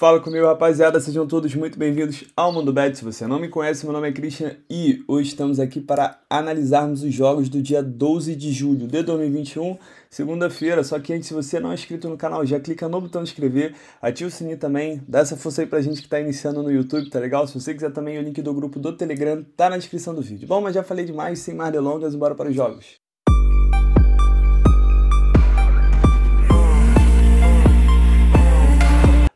Fala comigo, rapaziada, sejam todos muito bem-vindos ao Mundo Bet. Se você não me conhece, meu nome é Christian e hoje estamos aqui para analisarmos os jogos do dia 12 de julho de 2021, segunda-feira. Só que antes, se você não é inscrito no canal, já clica no botão de inscrever, ativa o sininho também, dá essa força aí pra gente que tá iniciando no YouTube, tá legal? Se você quiser também o link do grupo do Telegram, tá na descrição do vídeo. Bom, mas já falei demais, sem mais delongas, bora para os jogos.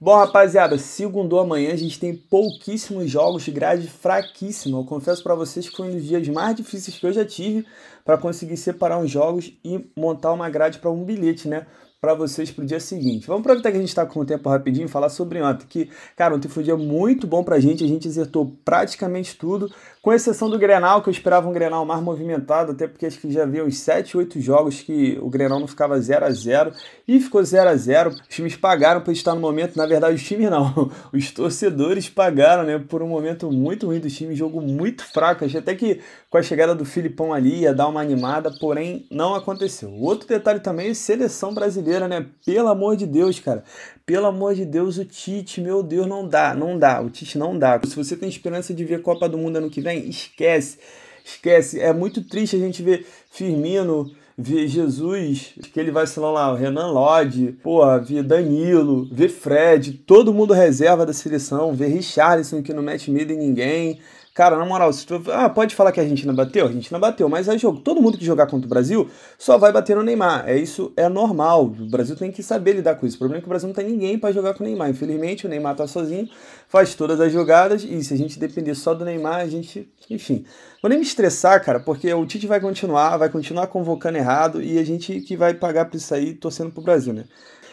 Bom, rapaziada, segundo amanhã a gente tem pouquíssimos jogos de grade fraquíssima. Eu confesso para vocês que foi um dos dias mais difíceis que eu já tive para conseguir separar uns jogos e montar uma grade para um bilhete, né? para vocês pro dia seguinte. Vamos aproveitar que a gente está com o tempo rapidinho e falar sobre ontem, que, cara, ontem foi um dia muito bom para a gente, a gente exertou praticamente tudo, com exceção do Grenal, que eu esperava um Grenal mais movimentado, até porque acho que já havia uns 7, 8 jogos que o Grenal não ficava 0 a 0 e ficou 0 a 0 Os times pagaram para estar no momento, na verdade, os times não, os torcedores pagaram, né, por um momento muito ruim do time, jogo muito fraco. Achei até que com a chegada do Filipão ali ia dar uma animada, porém não aconteceu. Outro detalhe também é seleção brasileira, né? Pelo amor de Deus, cara. Pelo amor de Deus, o Tite, meu Deus, não dá, não dá, o Tite não dá. Se você tem esperança de ver Copa do Mundo ano que vem, esquece, esquece. É muito triste a gente ver Firmino, ver Jesus, que ele vai, sei lá, o Renan Lodge, porra, ver Danilo, ver Fred, todo mundo reserva da seleção, ver Richarlison que não mete medo em ninguém, Cara, na moral, se tu. Ah, pode falar que a Argentina bateu? A Argentina bateu, mas é jogo. Todo mundo que jogar contra o Brasil só vai bater no Neymar. É isso, é normal. O Brasil tem que saber lidar com isso. O problema é que o Brasil não tem ninguém para jogar com o Neymar. Infelizmente, o Neymar tá sozinho, faz todas as jogadas. E se a gente depender só do Neymar, a gente. Enfim. Vou nem me estressar, cara, porque o Tite vai continuar, vai continuar convocando errado e a gente que vai pagar por isso aí torcendo pro Brasil, né?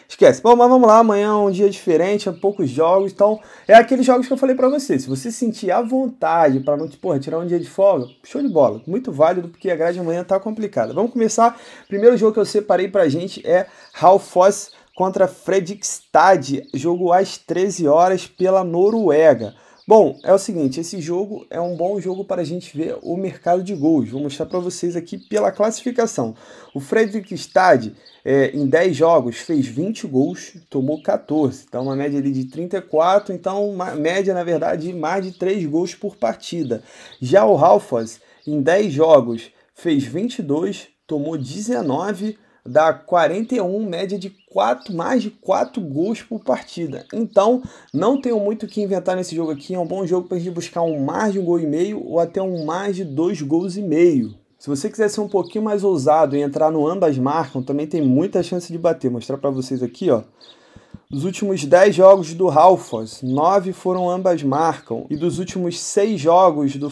Esquece. Bom, mas vamos lá, amanhã é um dia diferente, é poucos jogos, então é aqueles jogos que eu falei para você. Se você sentir à vontade para não, porra, tirar um dia de folga, show de bola. Muito válido, porque a grade de amanhã tá complicada. Vamos começar. Primeiro jogo que eu separei pra gente é Foss contra Fredrikstad, jogo às 13 horas pela Noruega. Bom, é o seguinte, esse jogo é um bom jogo para a gente ver o mercado de gols. Vou mostrar para vocês aqui pela classificação. O Fredrikstad, é, em 10 jogos, fez 20 gols, tomou 14. Então, uma média ali de 34. Então, uma média, na verdade, de mais de 3 gols por partida. Já o Ralfas, em 10 jogos, fez 22, tomou 19 dá 41, média de 4, mais de 4 gols por partida. Então, não tenho muito o que inventar nesse jogo aqui. É um bom jogo para a gente buscar um mais de um gol e meio ou até um mais de dois gols e meio. Se você quiser ser um pouquinho mais ousado e entrar no ambas marcam, também tem muita chance de bater. Vou mostrar para vocês aqui, ó. Dos últimos 10 jogos do Ralfos, 9 foram ambas marcam. E dos últimos 6 jogos do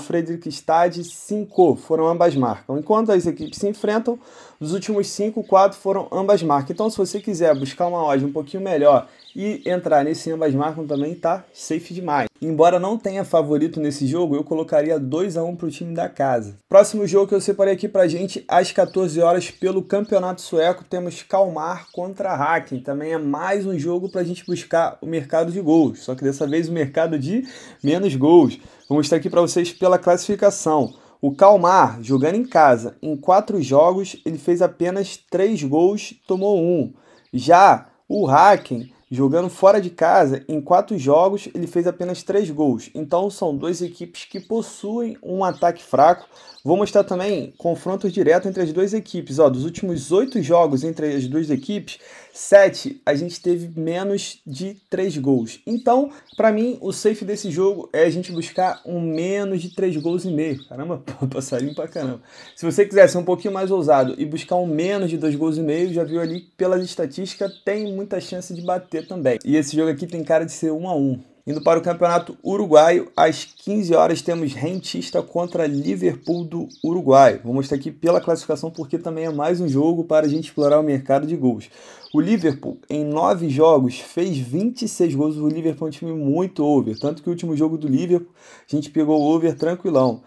Stade, 5 foram ambas marcam. Enquanto as equipes se enfrentam, nos últimos 5, 4 foram ambas marcas. Então, se você quiser buscar uma odd um pouquinho melhor e entrar nesse ambas marcas também tá safe demais. Embora não tenha favorito nesse jogo, eu colocaria 2 a 1 para o time da casa. Próximo jogo que eu separei aqui para gente, às 14 horas, pelo Campeonato Sueco, temos Calmar contra Hacking. Também é mais um jogo para a gente buscar o mercado de gols, só que dessa vez o mercado de menos gols. Vou mostrar aqui para vocês pela classificação. O Calmar, jogando em casa, em quatro jogos, ele fez apenas três gols, tomou um. Já o Haken, jogando fora de casa, em quatro jogos, ele fez apenas três gols. Então são duas equipes que possuem um ataque fraco. Vou mostrar também confrontos direto entre as duas equipes. Ó, dos últimos oito jogos entre as duas equipes, 7, a gente teve menos de 3 gols. Então, para mim, o safe desse jogo é a gente buscar um menos de 3 gols e meio. Caramba, passarinho pra caramba. Se você quiser ser um pouquinho mais ousado e buscar um menos de 2 gols e meio, já viu ali pelas estatísticas, tem muita chance de bater também. E esse jogo aqui tem cara de ser 1 a 1 Indo para o Campeonato Uruguaio, às 15 horas temos Rentista contra Liverpool do Uruguai. Vou mostrar aqui pela classificação porque também é mais um jogo para a gente explorar o mercado de gols. O Liverpool, em 9 jogos, fez 26 gols. O Liverpool é um time muito over, tanto que o último jogo do Liverpool a gente pegou o over tranquilão.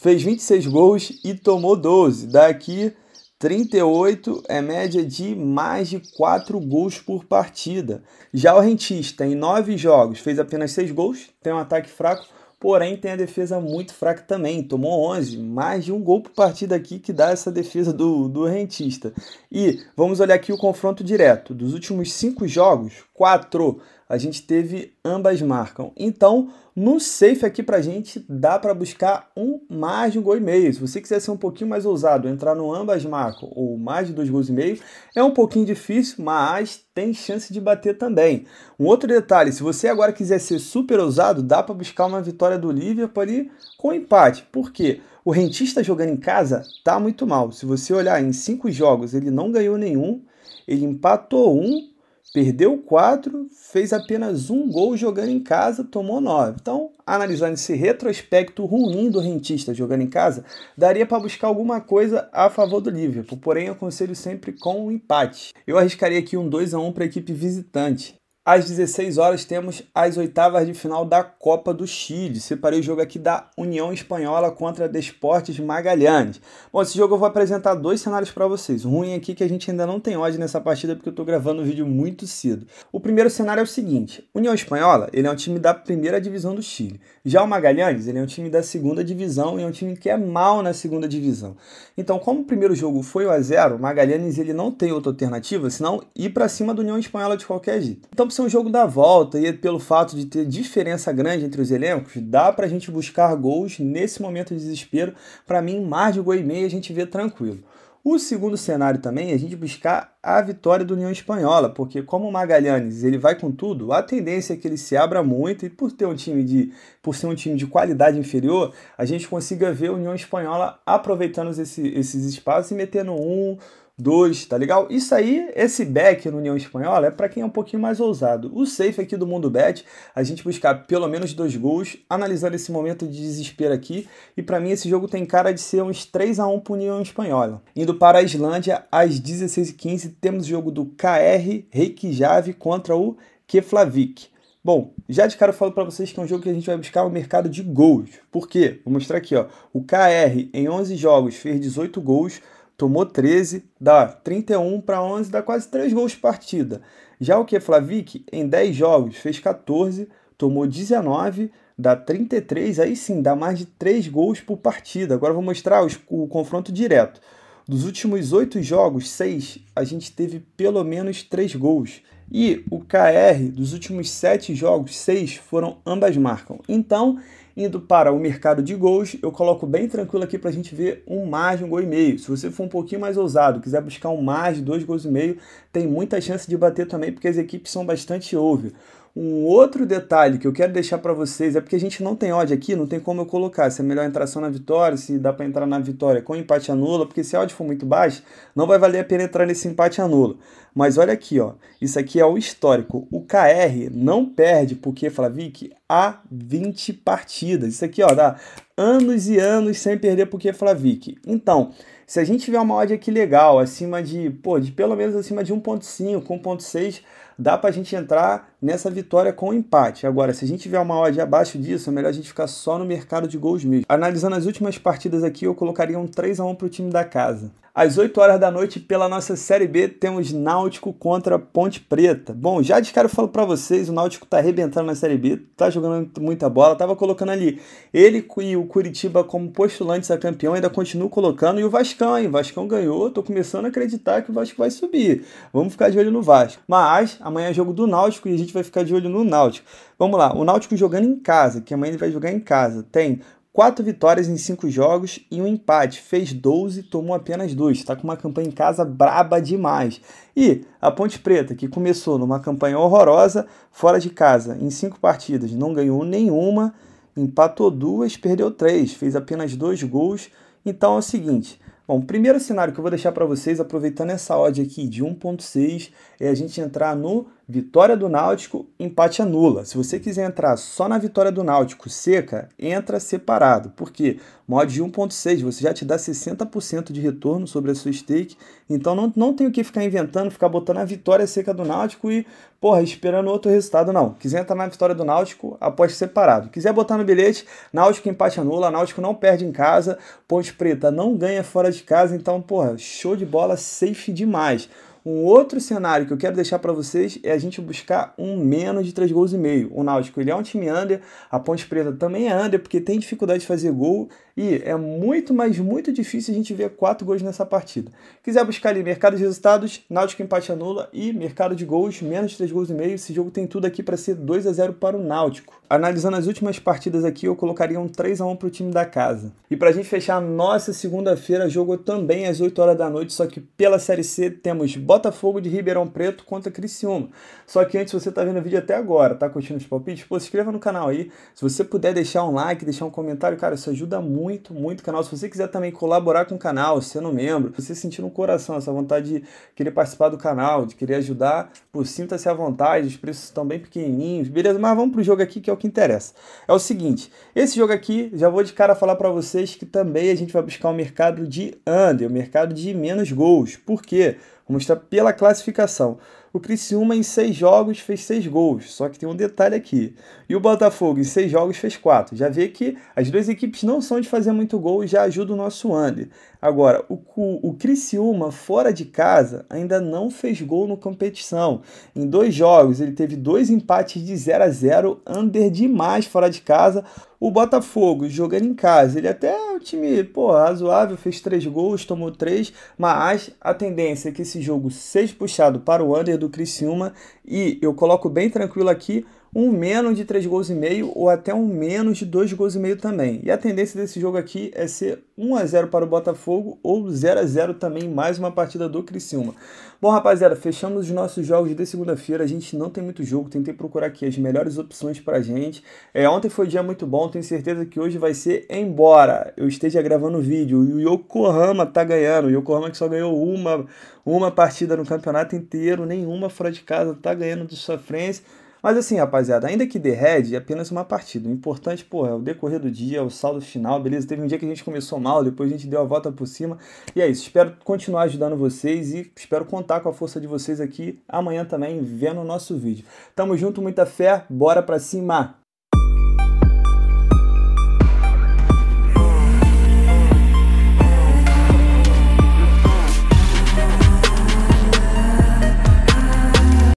Fez 26 gols e tomou 12. Daqui 38 é média de mais de 4 gols por partida. Já o Rentista, em 9 jogos, fez apenas 6 gols, tem um ataque fraco, porém tem a defesa muito fraca também. Tomou 11, mais de um gol por partida aqui que dá essa defesa do, do Rentista. E vamos olhar aqui o confronto direto. Dos últimos 5 jogos, 4 a gente teve ambas marcam. Então, no safe aqui para a gente dá para buscar um mais de um gol e meio. Se você quiser ser um pouquinho mais ousado, entrar no ambas marcam ou mais de dois gols e meio, é um pouquinho difícil, mas tem chance de bater também. Um outro detalhe, se você agora quiser ser super ousado, dá para buscar uma vitória do Liverpool ali com empate. Por quê? O rentista jogando em casa tá muito mal. Se você olhar em cinco jogos, ele não ganhou nenhum, ele empatou um Perdeu 4, fez apenas um gol jogando em casa, tomou 9. Então, analisando esse retrospecto ruim do rentista jogando em casa, daria para buscar alguma coisa a favor do Liverpool, porém aconselho sempre com um empate. Eu arriscaria aqui um 2 a 1 para a equipe visitante. Às 16 horas temos as oitavas de final da Copa do Chile. Separei o jogo aqui da União Espanhola contra Desportes Magalhães. Bom, esse jogo eu vou apresentar dois cenários para vocês. O ruim aqui é que a gente ainda não tem ódio nessa partida porque eu estou gravando o um vídeo muito cedo. O primeiro cenário é o seguinte: União Espanhola, ele é um time da primeira divisão do Chile. Já o Magalhães, ele é um time da segunda divisão e é um time que é mal na segunda divisão. Então, como o primeiro jogo foi o a zero, o Magalhães ele não tem outra alternativa senão ir para cima do União Espanhola de qualquer jeito. Então, ser um jogo da volta e pelo fato de ter diferença grande entre os elencos, dá para a gente buscar gols nesse momento de desespero. Para mim, mais de gol e meio a gente vê tranquilo. O segundo cenário também é a gente buscar a vitória do União Espanhola, porque como o Magalhães ele vai com tudo, a tendência é que ele se abra muito e por ter um time de, por ser um time de qualidade inferior, a gente consiga ver a União Espanhola aproveitando esse, esses espaços e metendo um, 2, tá legal? Isso aí, esse back no União Espanhola é para quem é um pouquinho mais ousado. O safe aqui do Mundo Bet, a gente buscar pelo menos dois gols, analisando esse momento de desespero aqui, e para mim esse jogo tem cara de ser uns 3 a 1 pro União Espanhola. Indo para a Islândia, às 16h15, temos o jogo do KR Reykjavik contra o Keflavik. Bom, já de cara eu falo para vocês que é um jogo que a gente vai buscar o um mercado de gols. Por quê? Vou mostrar aqui, ó. O KR em 11 jogos fez 18 gols, tomou 13, dá 31 para 11, dá quase 3 gols por partida. Já o que Flavic, em 10 jogos, fez 14, tomou 19, dá 33, aí sim, dá mais de 3 gols por partida. Agora vou mostrar os, o confronto direto. Dos últimos 8 jogos, 6, a gente teve pelo menos 3 gols. E o KR dos últimos 7 jogos, 6 foram ambas marcam. Então, Indo para o mercado de gols, eu coloco bem tranquilo aqui para a gente ver um mais de um gol e meio. Se você for um pouquinho mais ousado, quiser buscar um mais de dois gols e meio, tem muita chance de bater também, porque as equipes são bastante over. Um outro detalhe que eu quero deixar para vocês é porque a gente não tem odd aqui, não tem como eu colocar se é melhor entrar só na vitória, se dá para entrar na vitória com empate anula, porque se a odd for muito baixa, não vai valer a pena entrar nesse empate anula. Mas olha aqui, ó, isso aqui é o histórico. O KR não perde porque Flavique há 20 partidas. Isso aqui, ó, dá anos e anos sem perder porque Flavique Então, se a gente tiver uma odd aqui legal, acima de, pô, de pelo menos acima de 1.5, 1.6, dá para a gente entrar nessa vitória com empate. Agora, se a gente tiver uma odd abaixo disso, é melhor a gente ficar só no mercado de gols mesmo. Analisando as últimas partidas aqui, eu colocaria um 3 a 1 para o time da casa. Às 8 horas da noite, pela nossa Série B, temos Náutico contra Ponte Preta. Bom, já de cara eu falo para vocês, o Náutico tá arrebentando na Série B, tá jogando muita bola, tava colocando ali ele e o Curitiba como postulantes a campeão, ainda continuo colocando, e o Vascão, hein? O Vascão ganhou, tô começando a acreditar que o Vasco vai subir. Vamos ficar de olho no Vasco. Mas, amanhã é jogo do Náutico e a gente vai ficar de olho no Náutico. Vamos lá, o Náutico jogando em casa, que amanhã ele vai jogar em casa. Tem quatro vitórias em cinco jogos e um empate. Fez 12, tomou apenas dois. Está com uma campanha em casa braba demais. E a Ponte Preta, que começou numa campanha horrorosa, fora de casa, em cinco partidas, não ganhou nenhuma, empatou duas, perdeu três, fez apenas dois gols. Então é o seguinte. Bom, o primeiro cenário que eu vou deixar para vocês, aproveitando essa odd aqui de 1.6, é a gente entrar no Vitória do Náutico, empate anula. É Se você quiser entrar só na vitória do Náutico seca, entra separado. Por quê? Mod de 1.6, você já te dá 60% de retorno sobre a sua stake. Então não, não tem o que ficar inventando, ficar botando a vitória seca do Náutico e, porra, esperando outro resultado, não. Quiser entrar na vitória do Náutico, aposte separado. Quiser botar no bilhete, Náutico empate anula, é Náutico não perde em casa, Ponte Preta não ganha fora de casa. Então, porra, show de bola, safe demais. Um outro cenário que eu quero deixar para vocês é a gente buscar um menos de 3 gols e meio. O Náutico ele é um time under, a Ponte Preta também é under porque tem dificuldade de fazer gol e é muito, mas muito difícil a gente ver quatro gols nessa partida. Quiser buscar ali mercado de resultados, Náutico empate anula e mercado de gols, menos 3 gols e meio. Esse jogo tem tudo aqui para ser 2 a 0 para o Náutico. Analisando as últimas partidas aqui, eu colocaria um 3 a 1 para o time da casa. E para a gente fechar nossa segunda-feira, jogo também às 8 horas da noite, só que pela Série C temos Botafogo de Ribeirão Preto contra Criciúma. Só que antes, você está vendo o vídeo até agora, tá curtindo os palpites? Pô, se inscreva no canal aí. Se você puder deixar um like, deixar um comentário, cara, isso ajuda muito muito, muito canal. Se você quiser também colaborar com o canal, sendo membro, você sentir no coração essa vontade de querer participar do canal, de querer ajudar, por sinta-se à vontade, os preços estão bem pequenininhos, beleza? Mas vamos pro jogo aqui que é o que interessa. É o seguinte, esse jogo aqui, já vou de cara falar para vocês que também a gente vai buscar o um mercado de under, o um mercado de menos gols. Por quê? mostrar pela classificação. O Criciúma em seis jogos fez seis gols, só que tem um detalhe aqui. E o Botafogo em seis jogos fez quatro. Já vê que as duas equipes não são de fazer muito gol e já ajuda o nosso Andy Agora, o, o Criciúma fora de casa ainda não fez gol no competição. Em dois jogos ele teve dois empates de 0 a 0 under demais fora de casa. O Botafogo jogando em casa, ele até time, pô, razoável, fez três gols, tomou três, mas a tendência é que esse jogo seja puxado para o under do Criciúma e eu coloco bem tranquilo aqui um menos de 3 gols e meio ou até um menos de 2 gols e meio também. E a tendência desse jogo aqui é ser 1 a 0 para o Botafogo ou 0 a 0 também mais uma partida do Criciúma. Bom, rapaziada, fechamos os nossos jogos de segunda-feira. A gente não tem muito jogo, tentei procurar aqui as melhores opções a gente. É, ontem foi um dia muito bom, tenho certeza que hoje vai ser embora. Eu esteja gravando o vídeo e o Yokohama tá ganhando. O Yokohama que só ganhou uma, uma partida no campeonato inteiro, nenhuma fora de casa, tá ganhando do frente. Mas assim, rapaziada, ainda que derrede, é apenas uma partida. O importante, pô, é o decorrer do dia, o saldo final, beleza? Teve um dia que a gente começou mal, depois a gente deu a volta por cima. E é isso, espero continuar ajudando vocês e espero contar com a força de vocês aqui amanhã também, vendo o nosso vídeo. Tamo junto, muita fé, bora pra cima!